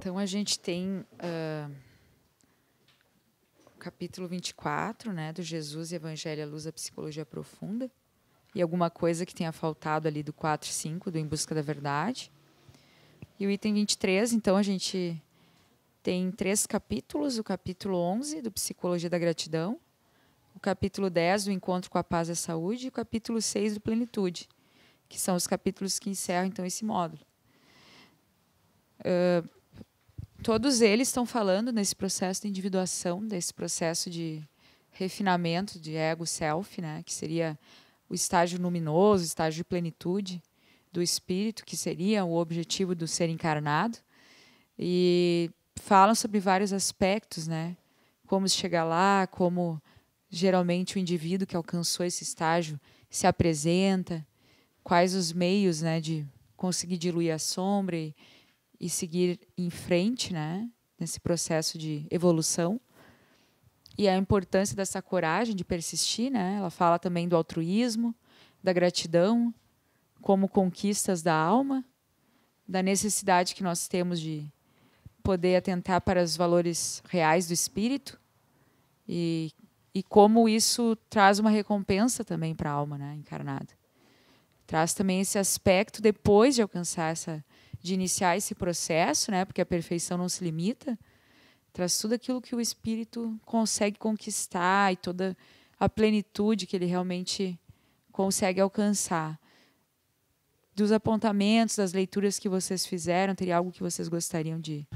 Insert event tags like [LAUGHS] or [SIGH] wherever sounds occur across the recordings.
Então a gente tem uh, capítulo 24, né, do Jesus e Evangelho à Luz da Psicologia Profunda, e alguma coisa que tenha faltado ali do 4 e 5, do Em Busca da Verdade. E o item 23, então a gente tem três capítulos, o capítulo 11 do Psicologia da Gratidão, o capítulo 10 do Encontro com a Paz e a Saúde e o capítulo 6 do Plenitude, que são os capítulos que encerram então esse módulo. Uh, todos eles estão falando nesse processo de individuação, desse processo de refinamento de ego-self, né? que seria o estágio luminoso, o estágio de plenitude do espírito, que seria o objetivo do ser encarnado. E falam sobre vários aspectos, né? Como chegar lá, como geralmente o indivíduo que alcançou esse estágio se apresenta, quais os meios, né, de conseguir diluir a sombra e e seguir em frente, né? Nesse processo de evolução. E a importância dessa coragem de persistir, né? Ela fala também do altruísmo, da gratidão, como conquistas da alma, da necessidade que nós temos de poder atentar para os valores reais do espírito e, e como isso traz uma recompensa também para a alma né, encarnada. Traz também esse aspecto depois de alcançar essa de iniciar esse processo, né? Porque a perfeição não se limita. Traz tudo aquilo que o espírito consegue conquistar e toda a plenitude que ele realmente consegue alcançar. Dos apontamentos, das leituras que vocês fizeram, teria algo que vocês gostariam de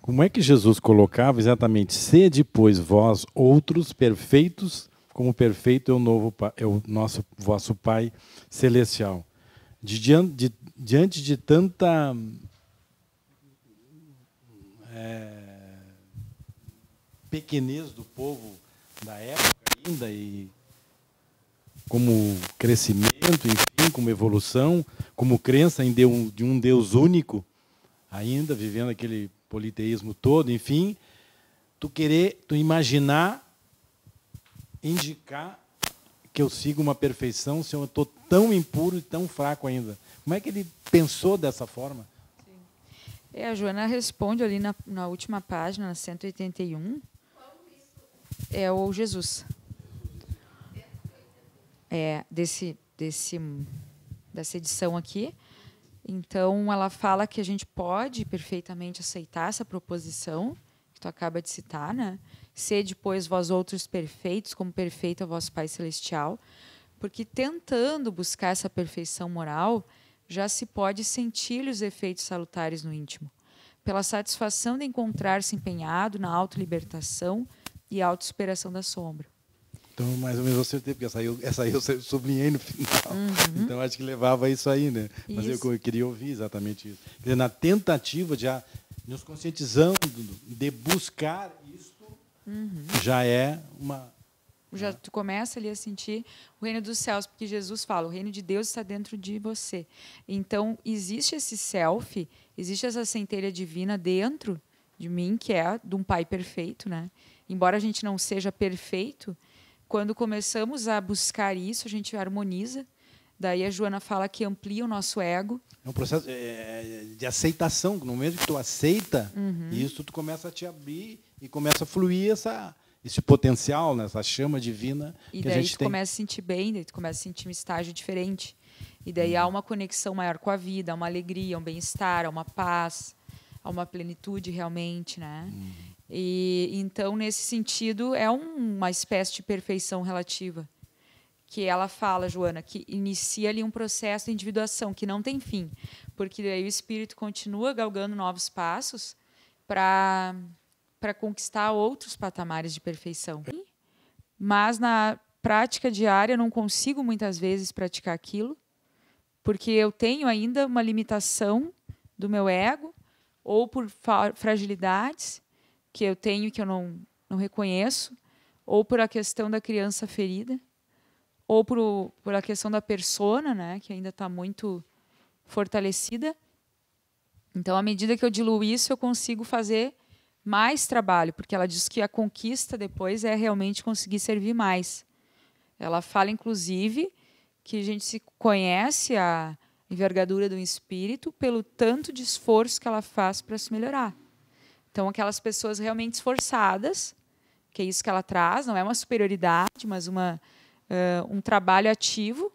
como é que Jesus colocava exatamente sede, pois vós outros perfeitos, como perfeito é o novo é o nosso vosso Pai celestial de, de, diante de tanta. É, pequenez do povo da época ainda, e como crescimento, enfim, como evolução, como crença em Deus, de um Deus único, ainda vivendo aquele politeísmo todo, enfim, tu querer, tu imaginar, indicar que eu siga uma perfeição se eu estou tão impuro e tão fraco ainda? Como é que ele pensou dessa forma? Sim. É, a Joana responde ali na, na última página, na 181. É o Jesus. É, desse, desse, dessa edição aqui. Então, ela fala que a gente pode perfeitamente aceitar essa proposição que tu acaba de citar, né? Sede, pois, vós outros perfeitos, como perfeito é vosso Pai Celestial. Porque tentando buscar essa perfeição moral, já se pode sentir os efeitos salutares no íntimo, pela satisfação de encontrar-se empenhado na autolibertação e autossuperação da sombra. Então, mais ou menos eu acertei, porque essa aí eu, essa aí eu [LAUGHS] sublinhei no final. Uhum. Então, acho que levava isso aí, né? Mas eu, eu queria ouvir exatamente isso. Quer dizer, na tentativa de a, nos conscientizando de buscar Uhum. Já é uma. Já tu começa ali a sentir o reino dos céus, porque Jesus fala, o reino de Deus está dentro de você. Então, existe esse self, existe essa centelha divina dentro de mim, que é de um pai perfeito, né? Embora a gente não seja perfeito, quando começamos a buscar isso, a gente harmoniza. Daí a Joana fala que amplia o nosso ego. É um processo é, é, de aceitação. No momento que tu aceita uhum. isso, tu começa a te abrir e começa a fluir essa, esse potencial, né, essa chama divina e que a gente tem. E daí começa a sentir bem, daí tu começa a sentir um estágio diferente. E daí há uma conexão maior com a vida, há uma alegria, há um bem-estar, há uma paz, há uma plenitude realmente, né? E então nesse sentido é uma espécie de perfeição relativa que ela fala, Joana, que inicia ali um processo de individuação que não tem fim, porque daí o espírito continua galgando novos passos para para conquistar outros patamares de perfeição. Mas na prática diária eu não consigo muitas vezes praticar aquilo, porque eu tenho ainda uma limitação do meu ego ou por fragilidades que eu tenho que eu não, não reconheço, ou por a questão da criança ferida, ou por, por a questão da persona, né, que ainda está muito fortalecida. Então, à medida que eu diluo isso, eu consigo fazer mais trabalho, porque ela diz que a conquista depois é realmente conseguir servir mais. Ela fala, inclusive, que a gente se conhece a envergadura do espírito pelo tanto de esforço que ela faz para se melhorar. Então, aquelas pessoas realmente esforçadas, que é isso que ela traz, não é uma superioridade, mas uma, uh, um trabalho ativo,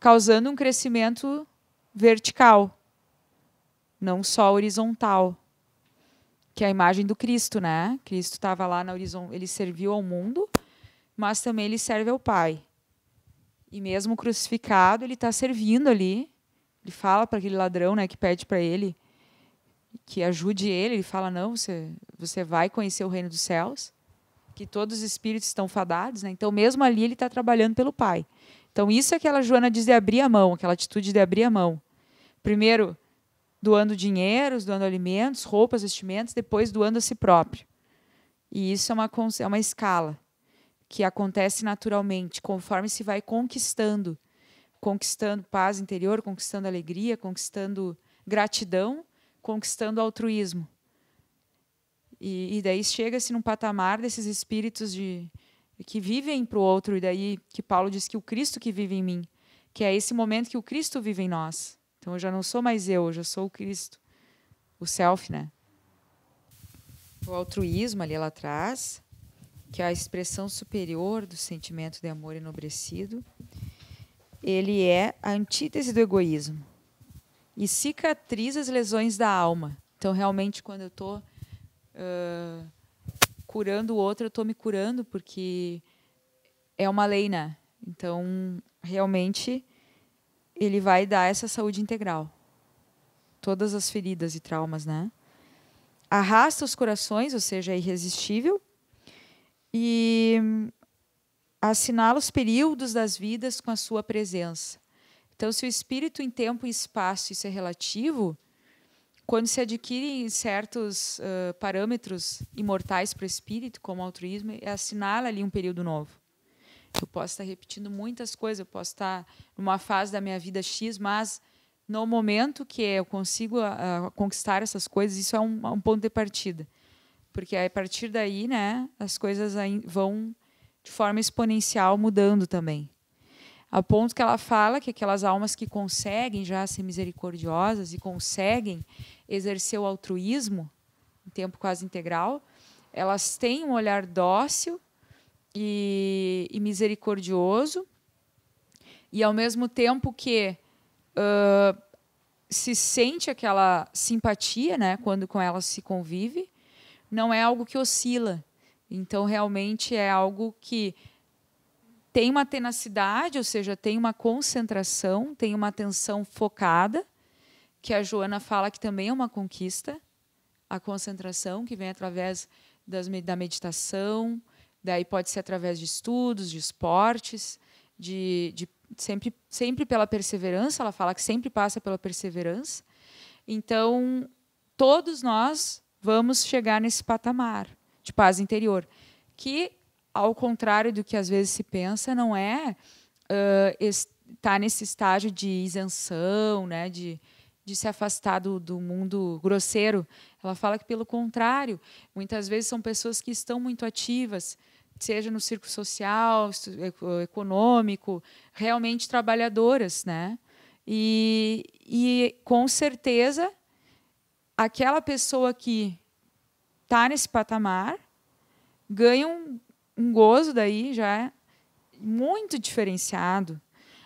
causando um crescimento vertical, não só horizontal que é a imagem do Cristo, né? Cristo estava lá na horizonte, ele serviu ao mundo, mas também ele serve ao Pai. E mesmo crucificado, ele está servindo ali. Ele fala para aquele ladrão, né, que pede para ele que ajude ele. Ele fala: "Não, você você vai conhecer o reino dos céus, que todos os espíritos estão fadados", né? Então mesmo ali ele está trabalhando pelo Pai. Então isso é aquela Joana diz de abrir a mão, aquela atitude de abrir a mão. Primeiro, doando dinheiros, doando alimentos, roupas, vestimentos, depois doando a si próprio. E isso é uma, é uma escala que acontece naturalmente, conforme se vai conquistando conquistando paz interior, conquistando alegria, conquistando gratidão, conquistando altruísmo. E, e daí chega-se num patamar desses espíritos de que vivem para o outro, e daí que Paulo diz que o Cristo que vive em mim, que é esse momento que o Cristo vive em nós. Então eu já não sou mais eu, eu já sou o Cristo. O self, né? O altruísmo ali lá atrás, que é a expressão superior do sentimento de amor enobrecido, ele é a antítese do egoísmo e cicatriza as lesões da alma. Então, realmente, quando eu estou uh, curando o outro, eu estou me curando, porque é uma lei, né? Então, realmente, ele vai dar essa saúde integral. Todas as feridas e traumas, né? Arrasta os corações, ou seja, é irresistível. E hum, assinala os períodos das vidas com a sua presença. Então, se o espírito em tempo e espaço isso é relativo, quando se adquirem certos uh, parâmetros imortais para o espírito, como o altruísmo, assinala ali um período novo. Eu posso estar repetindo muitas coisas, eu posso estar numa fase da minha vida X, mas no momento que eu consigo uh, conquistar essas coisas, isso é um, é um, ponto de partida. Porque a partir daí, né, as coisas vão de forma exponencial mudando também. A ponto que ela fala que aquelas almas que conseguem já ser misericordiosas e conseguem exercer o altruísmo em tempo quase integral, elas têm um olhar dócil e, e misericordioso, e ao mesmo tempo que uh, se sente aquela simpatia, né, quando com ela se convive, não é algo que oscila. Então, realmente é algo que tem uma tenacidade, ou seja, tem uma concentração, tem uma atenção focada, que a Joana fala que também é uma conquista, a concentração que vem através das, da meditação, Daí pode ser através de estudos, de esportes, de, de sempre, sempre pela perseverança. Ela fala que sempre passa pela perseverança. Então, todos nós vamos chegar nesse patamar de paz interior, que, ao contrário do que às vezes se pensa, não é uh, estar tá nesse estágio de isenção, né, de, de se afastar do, do, mundo grosseiro. Ela fala que, pelo contrário, muitas vezes são pessoas que estão muito ativas, seja no círculo social, eh, eh, econômico, realmente trabalhadoras, né? E, e com certeza aquela pessoa que está nesse patamar ganha um, um gozo daí já muito diferenciado,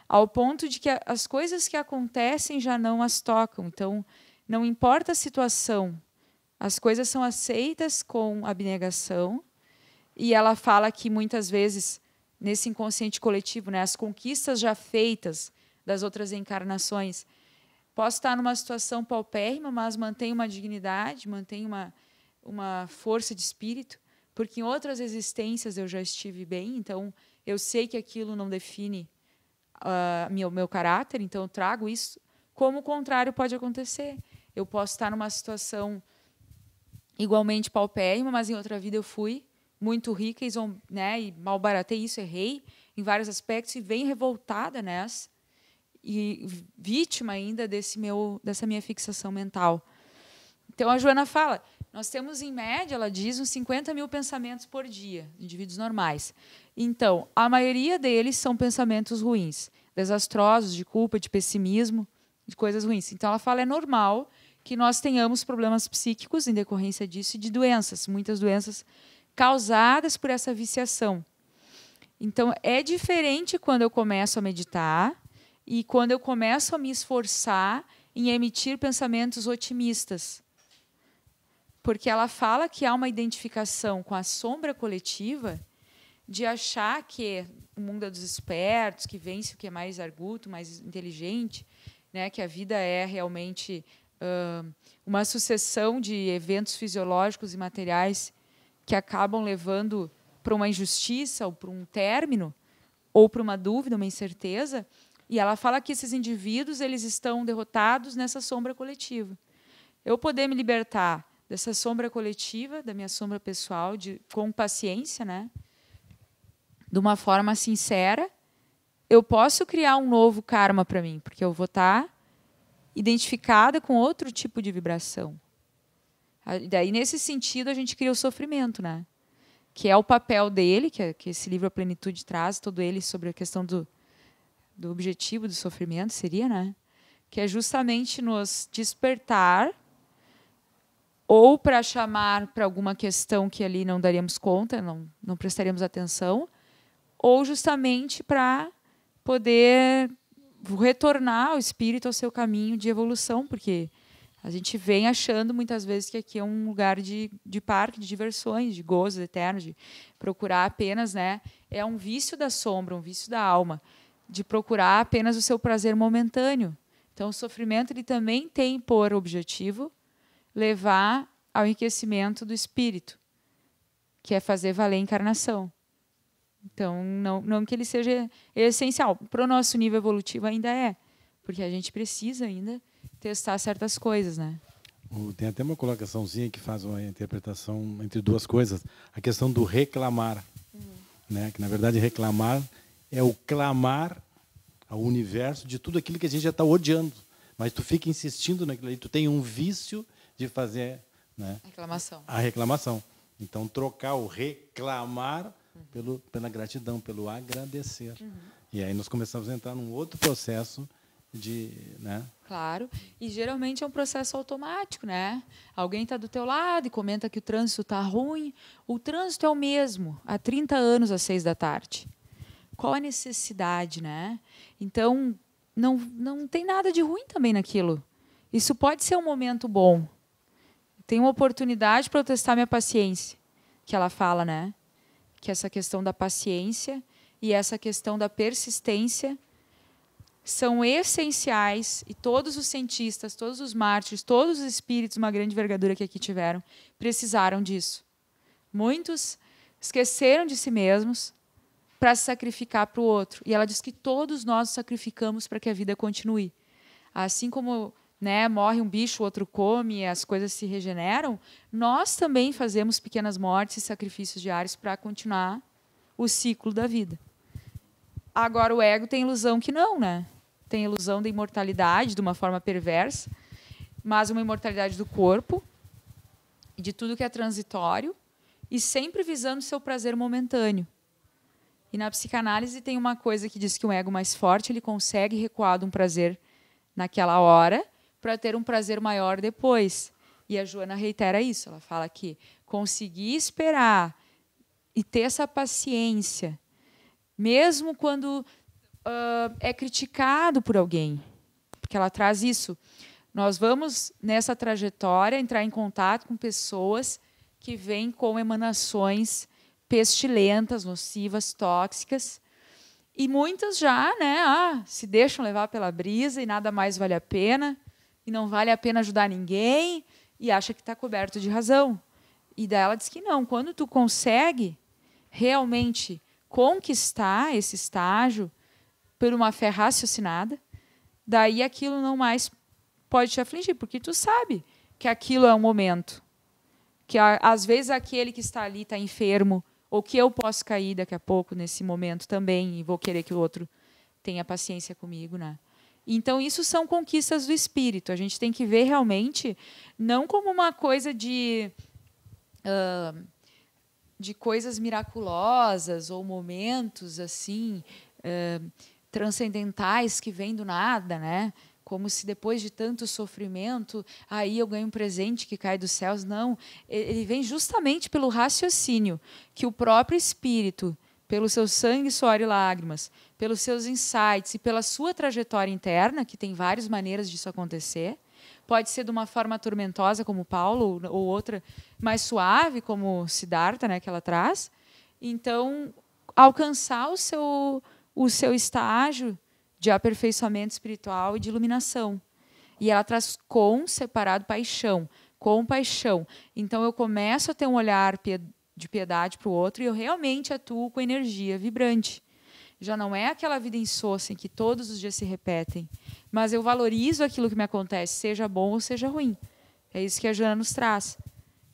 ao ponto de que as coisas que acontecem já não as tocam. Então, não importa a situação, as coisas são aceitas com abnegação e ela fala que muitas vezes, nesse inconsciente coletivo, né, as conquistas já feitas das outras encarnações, posso estar numa situação paupérrima, mas mantenho uma dignidade, mantenho uma, uma força de espírito, porque em outras existências eu já estive bem, então eu sei que aquilo não define uh, meu, meu caráter, então eu trago isso. Como o contrário pode acontecer. Eu posso estar numa situação igualmente paupérrima, mas em outra vida eu fui muito rica e, né, e malbaratei isso, errei em vários aspectos e vem revoltada nessa e vítima ainda desse meu dessa minha fixação mental. Então a Joana fala, nós temos em média, ela diz, uns 50 mil pensamentos por dia, indivíduos normais. Então a maioria deles são pensamentos ruins, desastrosos, de culpa, de pessimismo, de coisas ruins. Então ela fala é normal que nós tenhamos problemas psíquicos em decorrência disso e de doenças, muitas doenças causadas por essa viciação. Então, é diferente quando eu começo a meditar e quando eu começo a me esforçar em emitir pensamentos otimistas. Porque ela fala que há uma identificação com a sombra coletiva de achar que o mundo é dos espertos, que vence o que é mais arguto, mais inteligente, né, que a vida é realmente uh, uma sucessão de eventos fisiológicos e materiais que acabam levando para uma injustiça ou para um término ou para uma dúvida, uma incerteza. E ela fala que esses indivíduos eles estão derrotados nessa sombra coletiva. Eu poder me libertar dessa sombra coletiva, da minha sombra pessoal, de, com paciência, né? de uma forma sincera, eu posso criar um novo karma para mim, porque eu vou estar tá identificada com outro tipo de vibração. E daí, nesse sentido, a gente cria o sofrimento, né? Que é o papel dele, que, é, que esse livro A Plenitude traz, todo ele sobre a questão do, do objetivo do sofrimento, seria, né? Que é justamente nos despertar ou para chamar para alguma questão que ali não daríamos conta, não, não prestaríamos atenção, ou justamente para poder retornar o espírito ao seu caminho de evolução, porque a gente vem achando muitas vezes que aqui é um lugar de, de parque, de diversões, de gozos eternos, de procurar apenas, né? É um vício da sombra, um vício da alma, de procurar apenas o seu prazer momentâneo. Então, o sofrimento ele também tem por objetivo levar ao enriquecimento do espírito, que é fazer valer a encarnação. Então, não, não que ele seja essencial. Para o nosso nível evolutivo ainda é, porque a gente precisa ainda testar certas coisas, né? Tem até uma colocaçãozinha que faz uma interpretação entre duas coisas. A questão do reclamar. Uhum. Né? Que, na verdade, reclamar é o clamar ao universo de tudo aquilo que a gente já está odiando. Mas tu fica insistindo naquilo ali. Tu tem um vício de fazer né? reclamação. a reclamação. Então, trocar o reclamar uhum. pelo, pela gratidão, pelo agradecer. Uhum. E aí nós começamos a entrar num outro processo de, né? Claro. E geralmente é um processo automático, né? Alguém está do teu lado e comenta que o trânsito está ruim. O trânsito é o mesmo há 30 anos às 6 da tarde. Qual a necessidade, né? Então, não, não tem nada de ruim também naquilo. Isso pode ser um momento bom. Tem uma oportunidade para eu testar minha paciência, que ela fala, né? Que essa questão da paciência e essa questão da persistência são essenciais e todos os cientistas, todos os mártires, todos os espíritos de uma grande envergadura que aqui tiveram precisaram disso. Muitos esqueceram de si mesmos para se sacrificar para o outro. E ela diz que todos nós sacrificamos para que a vida continue. Assim como né, morre um bicho, o outro come, as coisas se regeneram, nós também fazemos pequenas mortes e sacrifícios diários para continuar o ciclo da vida. Agora o ego tem ilusão que não, né? tem a ilusão da imortalidade de uma forma perversa, mas uma imortalidade do corpo, de tudo que é transitório, e sempre visando seu prazer momentâneo. E na psicanálise tem uma coisa que diz que um ego mais forte ele consegue recuar de um prazer naquela hora para ter um prazer maior depois. E a Joana reitera isso. Ela fala que conseguir esperar e ter essa paciência, mesmo quando uh, é criticado por alguém, porque ela traz isso. Nós vamos, nessa trajetória, entrar em contato com pessoas que vêm com emanações pestilentas, nocivas, tóxicas. E muitas já né, ah, se deixam levar pela brisa e nada mais vale a pena, e não vale a pena ajudar ninguém, e acha que está coberto de razão. E daí ela diz que não, quando tu consegue realmente conquistar esse estágio por uma fé raciocinada, daí aquilo não mais pode te afligir, porque tu sabe que aquilo é um momento. Que às vezes aquele que está ali está enfermo, ou que eu posso cair daqui a pouco nesse momento também, e vou querer que o outro tenha paciência comigo, né? Então, isso são conquistas do espírito. A gente tem que ver realmente, não como uma coisa de. Uh, de coisas miraculosas ou momentos assim, uh, transcendentais que vêm do nada, né? Como se depois de tanto sofrimento, aí eu ganho um presente que cai dos céus. Não, ele vem justamente pelo raciocínio que o próprio espírito, pelo seu sangue, suor e lágrimas, pelos seus insights e pela sua trajetória interna, que tem várias maneiras disso acontecer, pode ser de uma forma tormentosa, como Paulo, ou outra mais suave, como Siddhartha, né, que ela traz. Então, alcançar o seu o seu estágio de aperfeiçoamento espiritual e de iluminação. E ela traz com separado paixão, paixão, Então eu começo a ter um olhar de piedade para o outro e eu realmente atuo com energia vibrante. Já não é aquela vida insossa em que todos os dias se repetem, mas eu valorizo aquilo que me acontece, seja bom ou seja ruim. É isso que a Joana nos traz.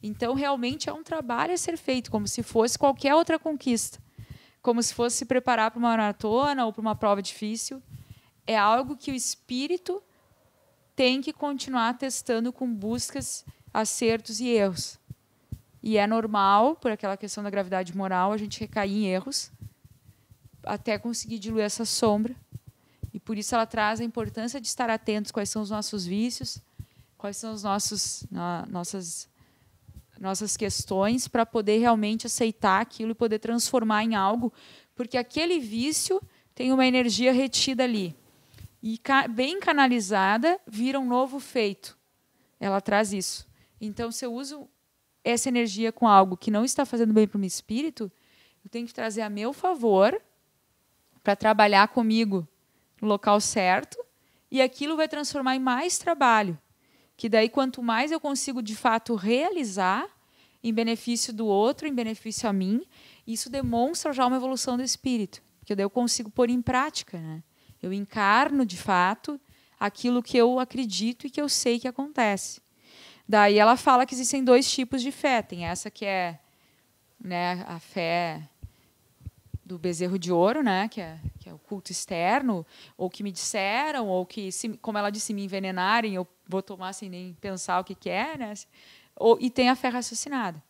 Então, realmente é um trabalho a ser feito, como se fosse qualquer outra conquista como se fosse se preparar para uma maratona ou para uma prova difícil. É algo que o espírito tem que continuar testando com buscas, acertos e erros. E é normal, por aquela questão da gravidade moral, a gente recair em erros até conseguir diluir essa sombra. E por isso ela traz a importância de estar atentos quais são os nossos vícios, quais são os nossos na, nossas nossas questões para poder realmente aceitar aquilo e poder transformar em algo, porque aquele vício tem uma energia retida ali. E bem canalizada, vira um novo feito. Ela traz isso. Então, se eu uso essa energia com algo que não está fazendo bem para o meu espírito, eu tenho que trazer a meu favor para trabalhar comigo no local certo, e aquilo vai transformar em mais trabalho. Que daí, quanto mais eu consigo de fato realizar em benefício do outro, em benefício a mim, isso demonstra já uma evolução do espírito. Porque daí eu consigo pôr em prática. Né? Eu encarno de fato aquilo que eu acredito e que eu sei que acontece. Daí ela fala que existem dois tipos de fé. Tem essa que é né, a fé do bezerro de ouro, né, que é, que é o culto externo, ou que me disseram, ou que, se, como ela disse, me envenenarem, eu vou tomar sem nem pensar o que, é, né? Ou, e tem a fé raciocinada,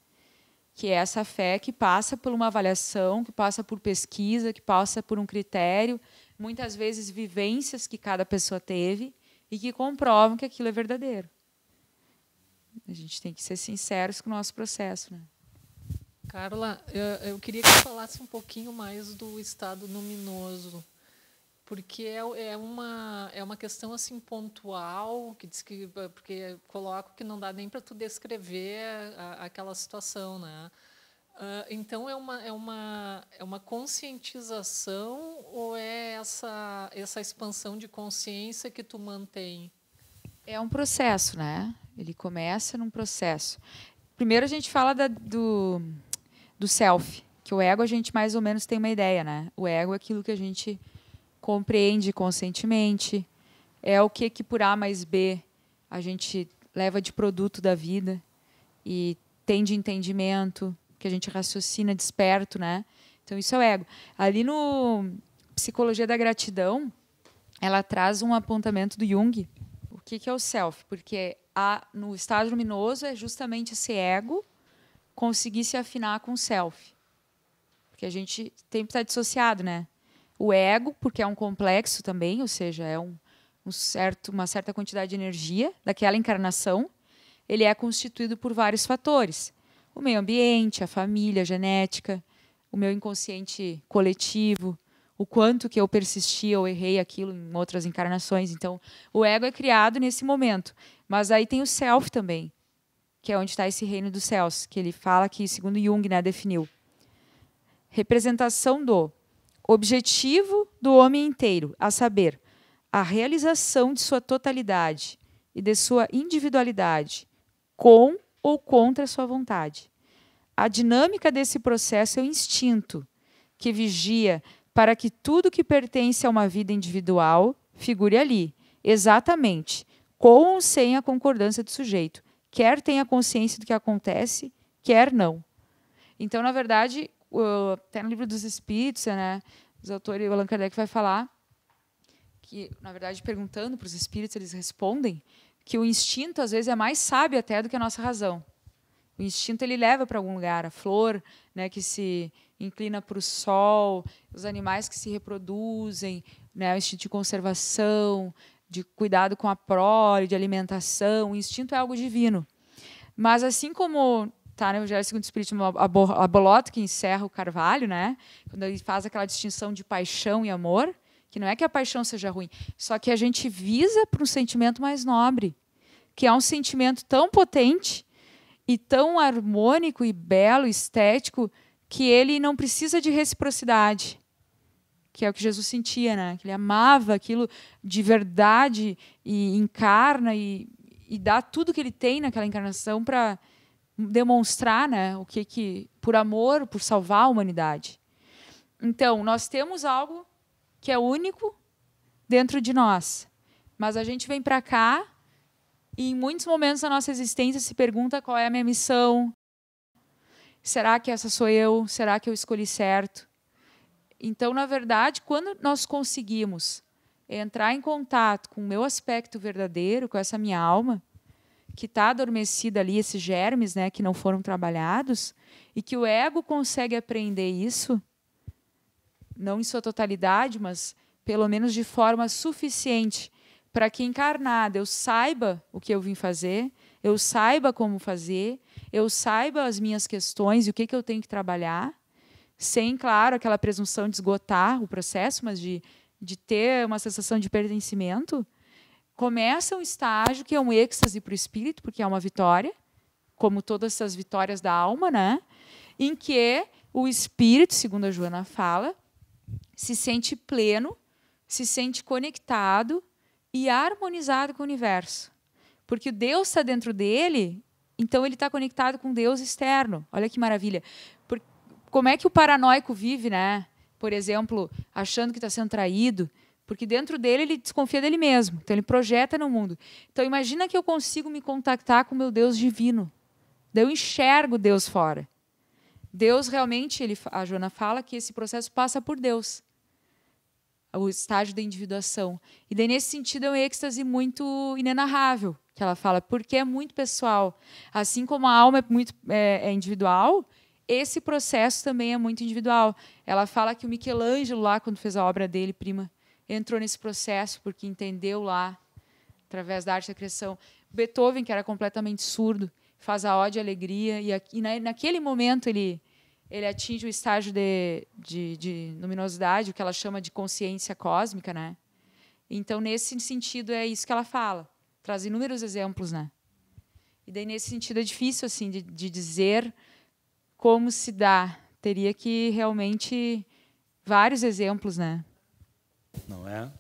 que é essa fé que passa por uma avaliação, que passa por pesquisa, que passa por um critério, muitas vezes vivências que cada pessoa teve e que comprovam que aquilo é verdadeiro. A gente tem que ser sinceros com o nosso processo, né? Carla, eu, eu queria que você falasse um pouquinho mais do estado luminoso, porque é, é, uma, é uma questão assim pontual, que diz que eh, porque coloco que não dá nem para tu descrever a, aquela situação, né? Uh, então é uma, é uma, é uma conscientização ou é essa, essa expansão de consciência que tu mantém? É um processo, né? Ele começa num processo. Primeiro a gente fala da, do do self. Que o ego a gente mais ou menos tem uma ideia, né? O ego é aquilo que a gente compreende conscientemente, é o que, que por A mais B a gente leva de produto da vida e tem de entendimento, que a gente raciocina desperto, né? Então isso é o ego. Ali no Psicologia da Gratidão, ela traz um apontamento do Jung. O que, que é o self? Porque a, no estado luminoso é justamente esse ego conseguir se afinar com o self. Porque a gente tem que estar dissociado, né? O ego, porque é um complexo também, ou seja, é um, um certo, uma certa quantidade de energia daquela encarnação, ele é constituído por vários fatores. O meio ambiente, a família, a genética, o meu inconsciente coletivo, o quanto que eu persisti ou errei aquilo em outras encarnações. Então, o ego é criado nesse momento. Mas aí tem o self também, que é onde está esse reino dos céus, que ele fala que, segundo Jung, né, definiu. Representação do objetivo do homem inteiro, a saber, a realização de sua totalidade e de sua individualidade, com ou contra a sua vontade. A dinâmica desse processo é o instinto, que vigia para que tudo que pertence a uma vida individual figure ali, exatamente, com ou sem a concordância do sujeito, quer tenha consciência do que acontece, quer não. Então, na verdade, até no livro dos Espíritos, né, os autores, o Allan Kardec vai falar que, na verdade, perguntando para os Espíritos, eles respondem que o instinto às vezes é mais sábio até do que a nossa razão. O instinto ele leva para algum lugar, a flor, né, que se inclina para o sol, os animais que se reproduzem, né, o instinto de conservação, de cuidado com a prole, de alimentação. O instinto é algo divino. Mas assim como tá no né, Evangelho segundo o Espiritismo, a Bolota que encerra o Carvalho, né? Quando ele faz aquela distinção de paixão e amor, que não é que a paixão seja ruim, só que a gente visa para um sentimento mais nobre, que é um sentimento tão potente e tão harmônico e belo, estético, que ele não precisa de reciprocidade que é o que Jesus sentia, né? Que ele amava aquilo de verdade e encarna e, e dá tudo que ele tem naquela encarnação para demonstrar, né? O que que por amor, por salvar a humanidade. Então, nós temos algo que é único dentro de nós, mas a gente vem para cá e em muitos momentos da nossa existência se pergunta qual é a minha missão. Será que essa sou eu? Será que eu escolhi certo? Então, na verdade, quando nós conseguimos entrar em contato com o meu aspecto verdadeiro, com essa minha alma, que está adormecida ali, esses germes né, que não foram trabalhados, e que o ego consegue aprender isso, não em sua totalidade, mas pelo menos de forma suficiente para que encarnada eu saiba o que eu vim fazer, eu saiba como fazer, eu saiba as minhas questões e o que, que eu tenho que trabalhar, sem, claro, aquela presunção de esgotar o processo, mas de, de ter uma sensação de pertencimento, começa um estágio que é um êxtase para o espírito, porque é uma vitória, como todas essas vitórias da alma, né? em que o espírito, segundo a Joana fala, se sente pleno, se sente conectado e harmonizado com o universo. Porque Deus está dentro dele, então ele está conectado com Deus externo. Olha que maravilha. Porque como é que o paranoico vive, né? Por exemplo, achando que está sendo traído, porque dentro dele ele desconfia dele mesmo, então ele projeta no mundo. Então imagina que eu consigo me contactar com o meu Deus divino. Daí eu enxergo Deus fora. Deus realmente, ele, a Joana fala que esse processo passa por Deus. O estágio da individuação. E daí, nesse sentido, é um êxtase muito inenarrável, que ela fala, porque é muito pessoal. Assim como a alma é muito é, é individual, esse processo também é muito individual. Ela fala que o Michelangelo, lá, quando fez a obra dele, prima, entrou nesse processo porque entendeu lá, através da arte da criação. Beethoven, que era completamente surdo, faz a ódio à Alegria, e, aqui, e naquele momento ele, ele atinge o estágio de, de, de luminosidade, o que ela chama de consciência cósmica. Né? Então, nesse sentido, é isso que ela fala. Traz inúmeros exemplos, né? E daí, nesse sentido, é difícil assim de, de dizer como se dá. Teria que realmente vários exemplos, né? Não é?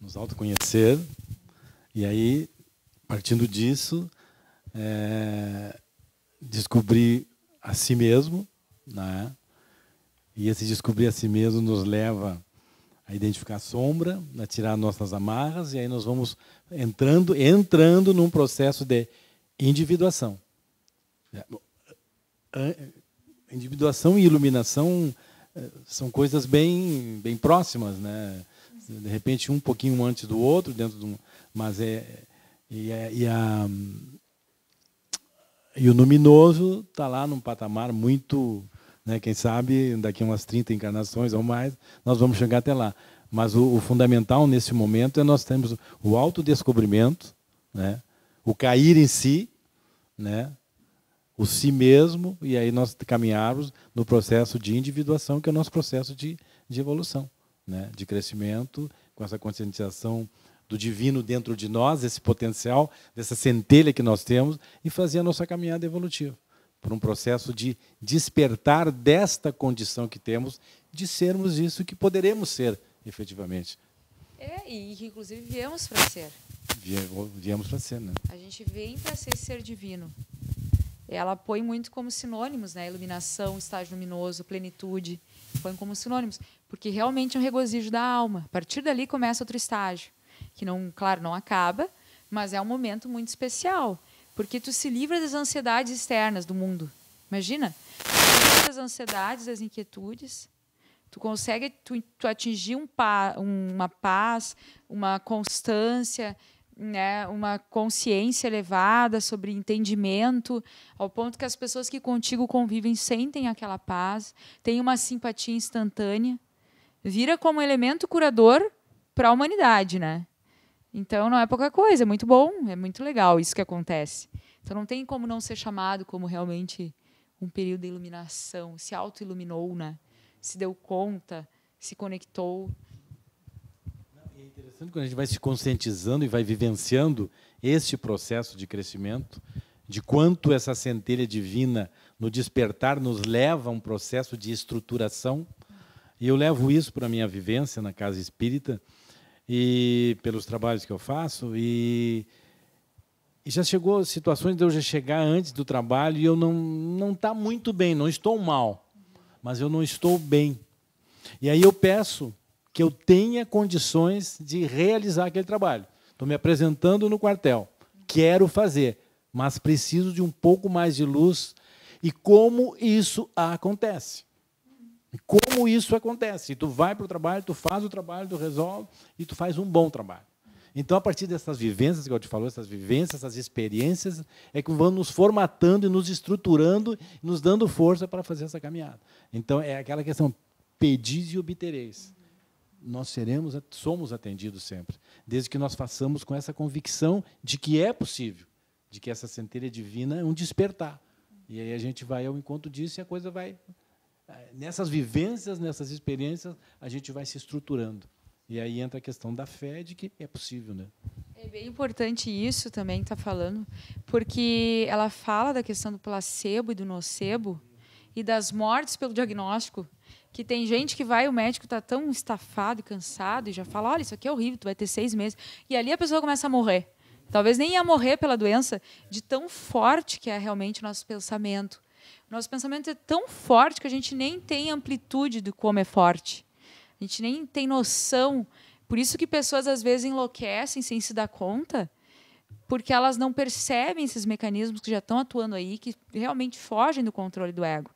Nos autoconhecer e aí, partindo disso, é, descobrir a si mesmo, né? E esse descobrir a si mesmo nos leva a identificar a sombra, a né? tirar nossas amarras e aí nós vamos entrando, entrando num processo de individuação. É, individuação e iluminação eh, são coisas bem, bem próximas, né? De repente um pouquinho antes do outro, dentro do, mas é e, é, e a e o luminoso está lá num patamar muito, né, quem sabe daqui umas 30 encarnações ou mais, nós vamos chegar até lá. Mas o, o fundamental nesse momento é nós temos o autodescobrimento, né, o cair em si, né, o si mesmo, e aí nós caminharmos no processo de individuação, que é o nosso processo de, de evolução, né? de crescimento, com essa conscientização do divino dentro de nós, esse potencial, dessa centelha que nós temos, e fazer a nossa caminhada evolutiva, por um processo de despertar desta condição que temos, de sermos isso que poderemos ser efetivamente. É, e que inclusive viemos para ser. Viemos para ser, né? A gente vem para ser ser divino ela põe muito como sinônimos, né? Iluminação, estágio luminoso, plenitude, põe como sinônimos, porque realmente é um regozijo da alma. A partir dali começa outro estágio, que não, claro, não acaba, mas é um momento muito especial, porque tu se livra das ansiedades externas do mundo. Imagina, tu se livra das ansiedades, das inquietudes, tu consegue tu, tu atingir um pa, uma paz, uma constância, né, uma consciência elevada sobre entendimento, ao ponto que as pessoas que contigo convivem sentem aquela paz, têm uma simpatia instantânea, vira como elemento curador para a humanidade, né? Então não é pouca coisa, é muito bom, é muito legal isso que acontece. Então não tem como não ser chamado como realmente um período de iluminação, se auto-iluminou, né? Se deu conta, se conectou interessante quando a gente vai se conscientizando e vai vivenciando este processo de crescimento, de quanto essa centelha divina no despertar nos leva a um processo de estruturação. E eu levo isso para a minha vivência na casa espírita e pelos trabalhos que eu faço e, e já chegou situações de eu já chegar antes do trabalho e eu não não tá muito bem, não estou mal, mas eu não estou bem. E aí eu peço que eu tenha condições de realizar aquele trabalho. Estou me apresentando no quartel, quero fazer, mas preciso de um pouco mais de luz. E como isso acontece? E como isso acontece? tu vai para o trabalho, tu faz o trabalho, tu resolve e tu faz um bom trabalho. Então, a partir dessas vivências que eu te falou, essas vivências, essas experiências, é que vão nos formatando e nos estruturando, nos dando força para fazer essa caminhada. Então, é aquela questão: pedis e obtereis nós seremos, somos atendidos sempre, desde que nós façamos com essa convicção de que é possível, de que essa centelha divina é um despertar. E aí a gente vai ao encontro disso e a coisa vai eh, nessas vivências, nessas experiências, a gente vai se estruturando. E aí entra a questão da fé de que é possível, né? É bem importante isso também que tá falando, porque ela fala da questão do placebo e do nocebo e das mortes pelo diagnóstico que tem gente que vai, o médico está tão estafado e cansado e já fala: olha, isso aqui é horrível, tu vai ter seis meses. E ali a pessoa começa a morrer. Talvez nem ia morrer pela doença, de tão forte que é realmente o nosso pensamento. O nosso pensamento é tão forte que a gente nem tem amplitude do como é forte. A gente nem tem noção. Por isso que pessoas às vezes enlouquecem sem se dar conta, porque elas não percebem esses mecanismos que já estão atuando aí, que realmente fogem do controle do ego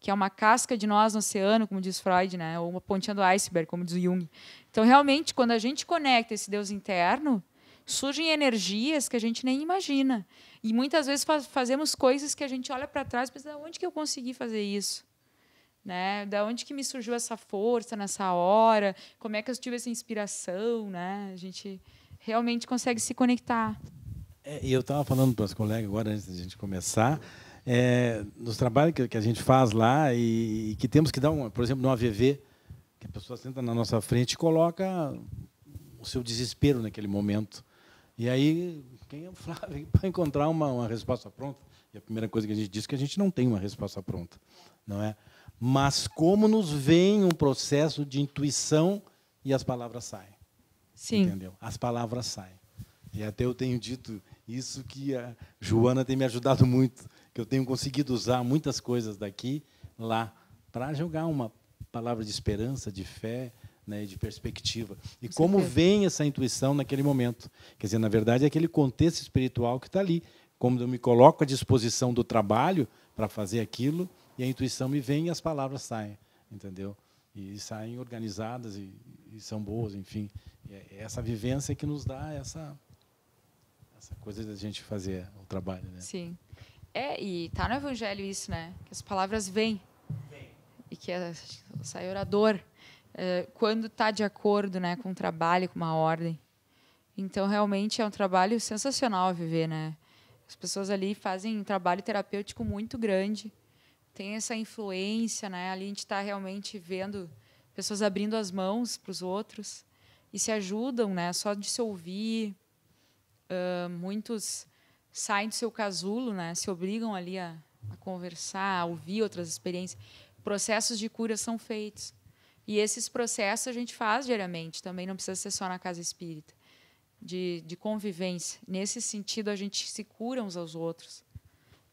que é uma casca de nós no oceano, como diz Freud, né? ou uma pontinha do iceberg, como diz Jung. Então, realmente, quando a gente conecta esse Deus interno, surgem energias que a gente nem imagina. E muitas vezes faz, fazemos coisas que a gente olha para trás e pensa, onde que eu consegui fazer isso? Né? Da onde que me surgiu essa força nessa hora? Como é que eu tive essa inspiração, né? A gente realmente consegue se conectar. É, eu estava falando para os colegas agora antes a gente começar, é, nos trabalhos que, que, a gente faz lá e, e, que temos que dar, um, por exemplo, no AVV, que a pessoa senta na nossa frente e coloca o seu desespero naquele momento. E aí, quem é o Flávio [LAUGHS] para encontrar uma, uma resposta pronta? E a primeira coisa que a gente diz é que a gente não tem uma resposta pronta, não é? Mas como nos vem um processo de intuição e as palavras saem. Sim. Entendeu? As palavras saem. E até eu tenho dito isso que a Joana tem me ajudado muito que eu tenho conseguido usar muitas coisas daqui lá para jogar uma palavra de esperança, de fé, né, de perspectiva. E Com como certeza. vem essa intuição naquele momento? Quer dizer, na verdade, é aquele contexto espiritual que está ali. Como eu me coloco à disposição do trabalho para fazer aquilo, e a intuição me vem e as palavras saem, entendeu? E saem organizadas e, e são boas, enfim. É, é essa vivência que nos dá essa, essa coisa da gente fazer o trabalho. Né? Sim. É, e tá no Evangelho isso, né? Que as palavras vêm. Vem. E que é, sai orador. É, quando está de acordo né, com o trabalho, com uma ordem. Então, realmente, é um trabalho sensacional viver, né? As pessoas ali fazem um trabalho terapêutico muito grande. Tem essa influência, né? Ali a gente está realmente vendo pessoas abrindo as mãos para os outros e se ajudam, né? Só de se ouvir. Uh, muitos saem do seu casulo, né? Se obrigam ali a, a conversar, a ouvir outras experiências. Processos de cura são feitos. E esses processos a gente faz diariamente também, não precisa ser só na casa espírita, de, de convivência. Nesse sentido, a gente se cura uns aos outros,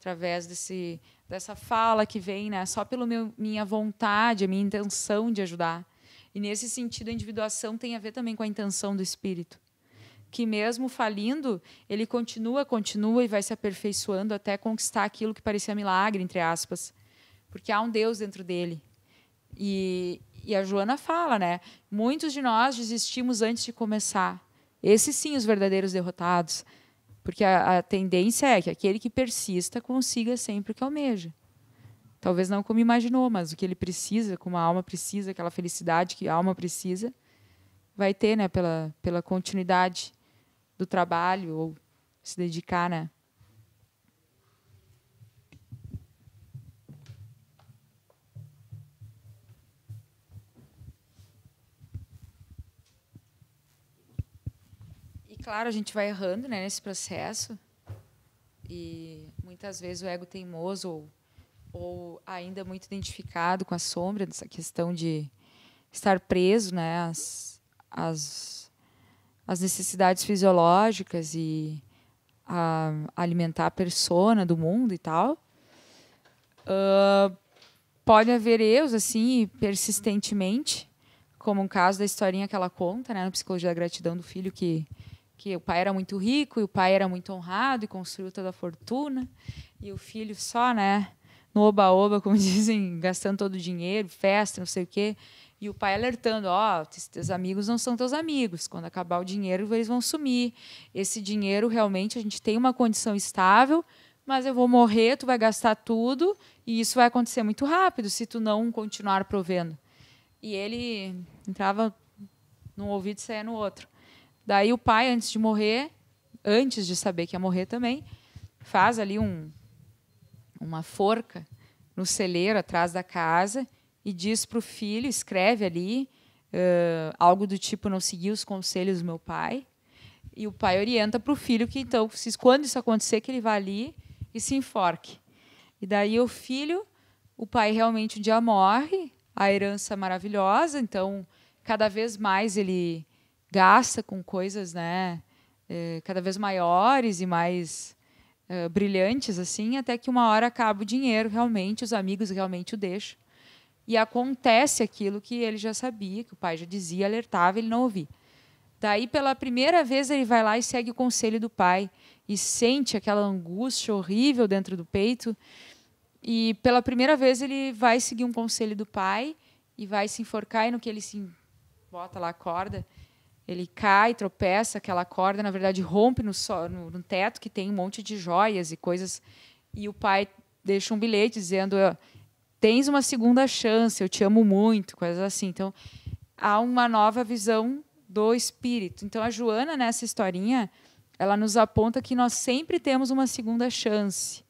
através desse, dessa fala que vem, né? só pela minha vontade, a minha intenção de ajudar. E nesse sentido, a individuação tem a ver também com a intenção do espírito que mesmo falindo, ele continua, continua e vai se aperfeiçoando até conquistar aquilo que parecia milagre, entre aspas. Porque há um Deus dentro dele. E, e a Joana fala, né? Muitos de nós desistimos antes de começar. Esses sim, os verdadeiros derrotados. Porque a, a tendência é que aquele que persista consiga sempre o que almeja. Talvez não como imaginou, mas o que ele precisa, como a alma precisa, aquela felicidade que a alma precisa, vai ter, né, pela, pela continuidade do trabalho ou se dedicar, né? E claro, a gente vai errando, né, nesse processo. E muitas vezes o ego teimoso ou, ou ainda muito identificado com a sombra dessa questão de estar preso, né, às, às as necessidades fisiológicas e a alimentar a persona do mundo e tal. Uh, pode haver erros, assim, persistentemente, como um caso da historinha que ela conta, né, na Psicologia da Gratidão do Filho, que, que o pai era muito rico e o pai era muito honrado e construiu toda a fortuna, e o filho só, né, no oba-oba, [LAUGHS] como dizem, gastando todo o dinheiro, festa, não sei o quê. E o pai alertando: ó, oh, teus amigos não são teus amigos. Quando acabar o dinheiro, eles vão sumir. Esse dinheiro realmente a gente tem uma condição estável, mas eu vou morrer, tu vai gastar tudo e isso vai acontecer muito rápido se tu não continuar provendo. E ele entrava num ouvido e saía no outro. Daí o pai, antes de morrer, antes de saber que ia morrer também, faz ali um, uma forca no celeiro atrás da casa e diz para o filho, escreve ali, uh, algo do tipo: não segui os conselhos do meu pai. E o pai orienta para o filho que, então, se, quando isso acontecer, que ele vá ali e se enforque. E daí o filho, o pai realmente um dia morre, a herança maravilhosa, então cada vez mais ele gasta com coisas, né, cada vez maiores e mais uh, brilhantes assim, até que uma hora acaba o dinheiro realmente, os amigos realmente o deixam e acontece aquilo que ele já sabia, que o pai já dizia, alertava, ele não ouvia. Daí, pela primeira vez, ele vai lá e segue o conselho do pai e sente aquela angústia horrível dentro do peito. E pela primeira vez, ele vai seguir um conselho do pai e vai se enforcar. E no que ele se bota lá a corda, ele cai, tropeça. Aquela corda, na verdade, rompe no, so, no, no teto, que tem um monte de joias e coisas. E o pai deixa um bilhete dizendo: tens uma segunda chance, eu te amo muito, coisas assim. Então, há uma nova visão do espírito. Então, a Joana, nessa historinha, ela nos aponta que nós sempre temos uma segunda chance.